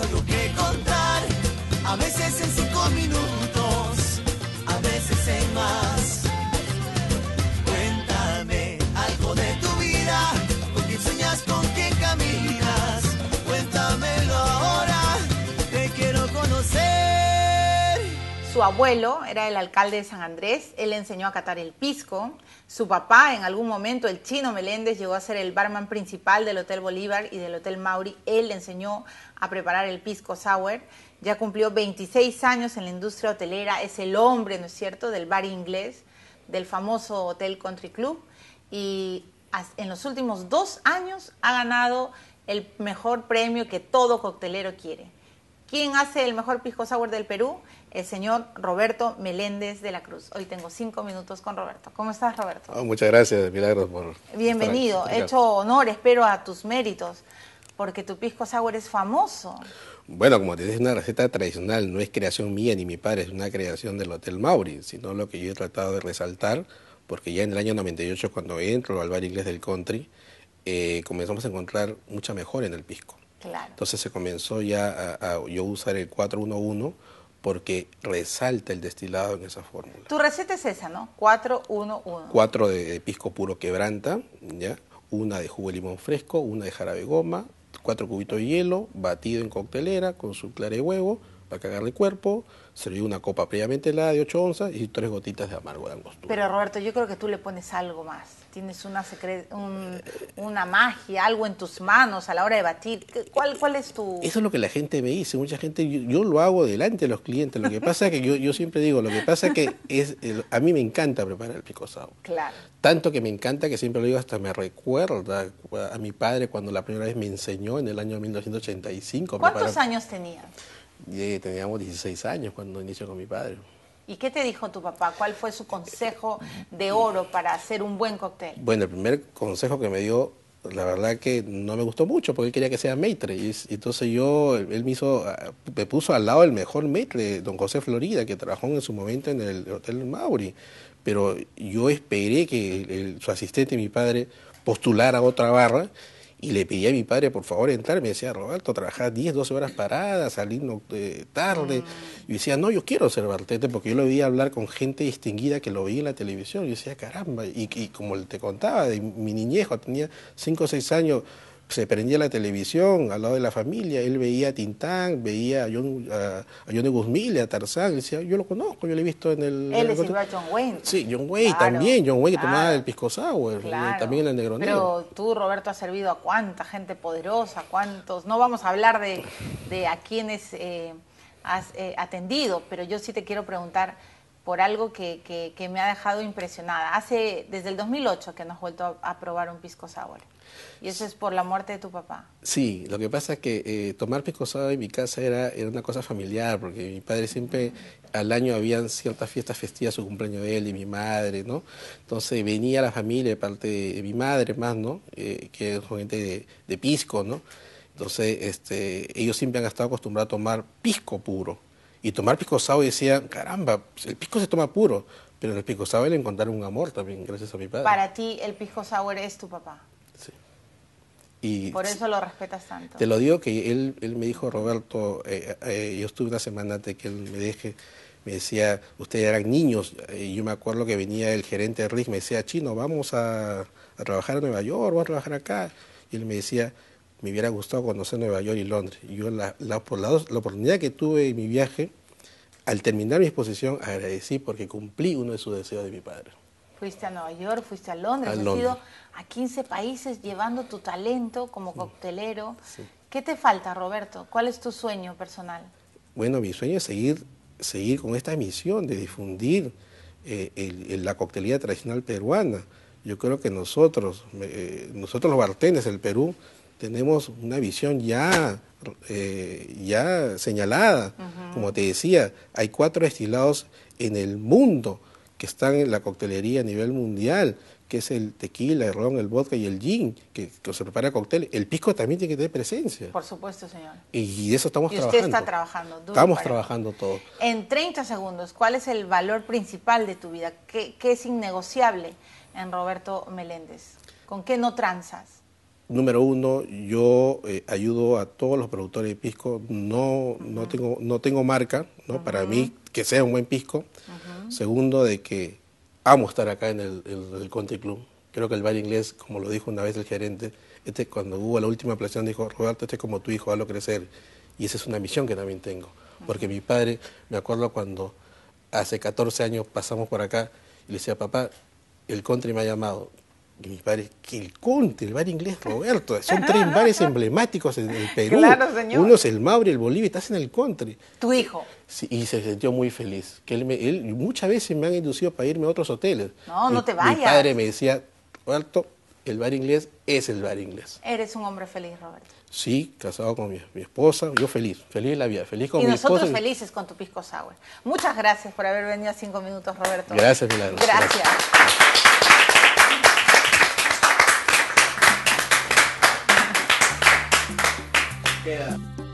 algo que contar, a veces en cinco minutos, a veces en más. Cuéntame algo de tu vida, con quién sueñas, con quién caminas. Cuéntamelo ahora, te quiero conocer. Su abuelo era el alcalde de San Andrés, él le enseñó a catar el pisco su papá, en algún momento, el chino Meléndez, llegó a ser el barman principal del Hotel Bolívar y del Hotel Mauri. Él le enseñó a preparar el pisco sour. Ya cumplió 26 años en la industria hotelera. Es el hombre, ¿no es cierto?, del bar inglés, del famoso Hotel Country Club. Y en los últimos dos años ha ganado el mejor premio que todo coctelero quiere, ¿Quién hace el mejor pisco sour del Perú? El señor Roberto Meléndez de la Cruz. Hoy tengo cinco minutos con Roberto. ¿Cómo estás, Roberto? Ah, muchas gracias, Milagros, por. Bienvenido. He hecho honor, espero, a tus méritos, porque tu pisco sour es famoso. Bueno, como te dije, es una receta tradicional, no es creación mía ni mi padre, es una creación del Hotel Mauri, sino lo que yo he tratado de resaltar, porque ya en el año 98, cuando entro al bar inglés del country, eh, comenzamos a encontrar mucha mejor en el pisco entonces se comenzó ya a, a yo usar el 411 porque resalta el destilado en esa fórmula. Tu receta es esa, ¿no? 411. 4 de, de pisco puro quebranta, ¿ya? Una de jugo de limón fresco, una de jarabe goma, cuatro cubitos de hielo, batido en coctelera con su clara de huevo para cagarle cuerpo, serví una copa previamente helada de 8 onzas y tres gotitas de amargo de angostura. Pero Roberto, yo creo que tú le pones algo más tienes una, una magia, algo en tus manos a la hora de batir. ¿Cuál, cuál es tu...? Eso es lo que la gente me dice. Mucha gente, yo, lo hago delante de los clientes. Lo que pasa es que yo, siempre digo, lo que pasa es que es, a mí me encanta preparar el pico Claro. Tanto que me encanta que siempre lo digo, hasta me recuerda a mi padre cuando la primera vez me enseñó en el año 1985. ¿Cuántos años tenía? Eh, teníamos 16 años cuando inició con mi padre. ¿Y qué te dijo tu papá? ¿Cuál fue su consejo de oro para hacer un buen cóctel? Bueno, el primer consejo que me dio, la verdad que no me gustó mucho porque él quería que sea maitre. Y, entonces yo, él me hizo, ah, me puso al lado el mejor maitre, don José Florida, que trabajó en su momento en el Hotel Mauri. Pero yo esperé que su asistente, mi padre, postulara otra barra y le pedí a mi padre, por favor, entrar. Me decía, Roberto, trabajás 10, 12 horas paradas, saliendo eh, tarde. Ah. Y decía, no, yo quiero ser bartete porque yo lo veía hablar con gente distinguida que lo veía en la televisión. Y yo decía, caramba. Y, como te contaba, de mi niñejo tenía 5 o 6 años, se prendía la televisión al lado de la familia, él veía a Tintán, veía a Johnny a, a Tarzán, decía, yo lo conozco, yo lo he visto en el... Él le a John Wayne. Sí, John Wayne también, John Wayne que tomaba el pisco sour, eh, también el negro Pero tú, Roberto, has servido a cuánta gente poderosa, cuántos... No vamos a hablar de, de a quienes eh, has eh, atendido, pero yo sí te quiero preguntar por algo que, me ha dejado impresionada. Hace desde el 2008 que nos has vuelto a, probar un pisco sabor. Y eso es por la muerte de tu papá. Sí, lo que pasa es que eh, tomar pisco sour en mi casa era, una cosa familiar, porque mi padre siempre al año habían ciertas fiestas festivas, su cumpleaños de él y mi madre, ¿no? Entonces venía la familia de parte de, mi madre más, ¿no? Eh, que es gente de, pisco, ¿no? Entonces este, ellos siempre han estado acostumbrados a tomar pisco puro y tomar pico y decía, caramba, el pisco se toma puro, pero en el pisco sour le encontraron un amor también, gracias a mi padre. Para ti el pisco sour es tu papá. Sí. Y Por eso lo respetas tanto. Te lo digo que él, él me dijo, Roberto, eh, eh, yo estuve una semana antes que él me deje, me decía, ustedes eran niños, y yo me acuerdo que venía el gerente de RIC, me decía, chino, vamos a, a trabajar a Nueva York, vamos a trabajar acá. Y él me decía, me hubiera gustado conocer Nueva York y Londres. Yo la, por la, la oportunidad que tuve en mi viaje, al terminar mi exposición, agradecí porque cumplí uno de sus deseos de mi padre. Fuiste a Nueva York, fuiste a Londres, has a 15 países llevando tu talento como mm. coctelero. ¿Qué te falta, Roberto? ¿Cuál es tu sueño personal? Bueno, mi sueño es seguir, seguir con esta misión de difundir eh, la coctelería tradicional peruana. Yo creo que nosotros, eh, nosotros los bartenders del Perú, tenemos una visión ya, eh, ya señalada. Como te decía, hay cuatro destilados en el mundo que están en la coctelería a nivel mundial, que es el tequila, el ron, el vodka y el gin, que, se prepara cóctel. El pisco también tiene que tener presencia. Por supuesto, señor. Y, de eso estamos ¿Y trabajando. usted está trabajando. estamos trabajando todo. En 30 segundos, ¿cuál es el valor principal de tu vida? ¿Qué, qué es innegociable en Roberto Meléndez? ¿Con qué no tranzas? número uno, yo eh, ayudo a todos los productores de pisco. No, no, tengo, no tengo marca, ¿no? Para mí, que sea un buen pisco. Segundo, de que amo estar acá en el, Country Club. Creo que el bar Inglés, como lo dijo una vez el gerente, este, cuando hubo la última aplación dijo, Roberto, este es como tu hijo, hazlo crecer. Y esa es una misión que también tengo. Porque mi padre, me acuerdo cuando hace 14 años pasamos por acá, y le decía, papá, el country me ha llamado, mis padre, que el country, el bar inglés Roberto, son tres bares emblemáticos en el Perú. Claro, señor. Uno es el Mauri, el Bolivia, estás en el country. Tu hijo. y se sintió muy feliz. Que él, él muchas veces me han inducido para irme a otros hoteles. No, no te vayas. Mi padre me decía, Roberto, el bar inglés es el bar inglés. Eres un hombre feliz, Roberto. Sí, casado con mi, esposa, yo feliz, feliz la vida, feliz con mi esposa. Y nosotros felices con tu pisco sour. Muchas gracias por haber venido a Cinco Minutos, Roberto. Gracias, Milagros. gracias. Yeah.